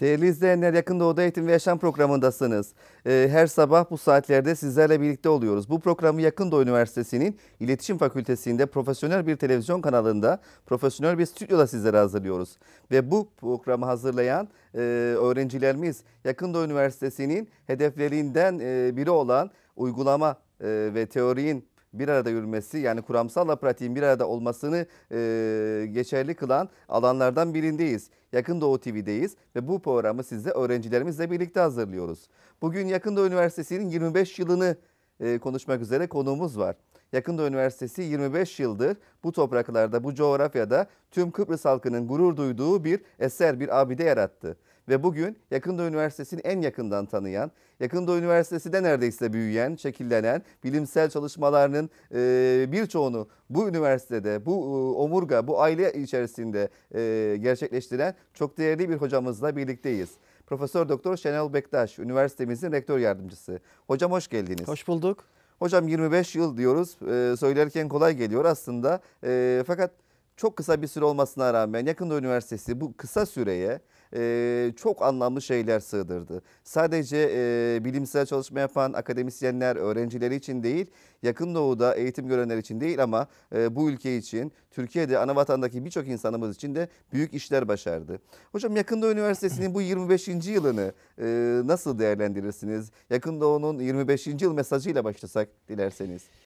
Değerli izleyenler yakın doğuda eğitim ve yaşam programındasınız. Ee, her sabah bu saatlerde sizlerle birlikte oluyoruz. Bu programı Yakın Doğu Üniversitesi'nin İletişim Fakültesi'nde profesyonel bir televizyon kanalında, profesyonel bir stüdyoda sizlere hazırlıyoruz. Ve bu programı hazırlayan e, öğrencilerimiz Yakın Doğu Üniversitesi'nin hedeflerinden e, biri olan uygulama e, ve teorinin bir arada yürümesi yani kuramsalla pratiğin bir arada olmasını e, geçerli kılan alanlardan birindeyiz. Yakın Doğu TV'deyiz ve bu programı size öğrencilerimizle birlikte hazırlıyoruz. Bugün Yakın Doğu Üniversitesi'nin 25 yılını e, konuşmak üzere konuğumuz var. Yakında Üniversitesi 25 yıldır bu topraklarda, bu coğrafyada tüm Kıbrıs halkının gurur duyduğu bir eser, bir abide yarattı. Ve bugün Yakında Üniversitesi'ni en yakından tanıyan, Yakında Üniversitesi'de neredeyse büyüyen, şekillenen bilimsel çalışmalarının e, birçoğunu bu üniversitede, bu e, omurga, bu aile içerisinde e, gerçekleştiren çok değerli bir hocamızla birlikteyiz. Profesör Doktor Şenol Bektaş, üniversitemizin rektör yardımcısı. Hocam hoş geldiniz. Hoş bulduk. Hocam 25 yıl diyoruz. Ee, söylerken kolay geliyor aslında. Ee, fakat çok kısa bir süre olmasına rağmen yakında üniversitesi bu kısa süreye e, çok anlamlı şeyler sığdırdı. Sadece e, bilimsel çalışma yapan akademisyenler, öğrencileri için değil, yakın doğuda eğitim görenler için değil ama e, bu ülke için, Türkiye'de ana vatandaki birçok insanımız için de büyük işler başardı. Hocam Yakın Doğu Üniversitesi'nin bu 25. yılını e, nasıl değerlendirirsiniz? Yakın Doğu'nun 25. yıl mesajıyla başlasak dilerseniz.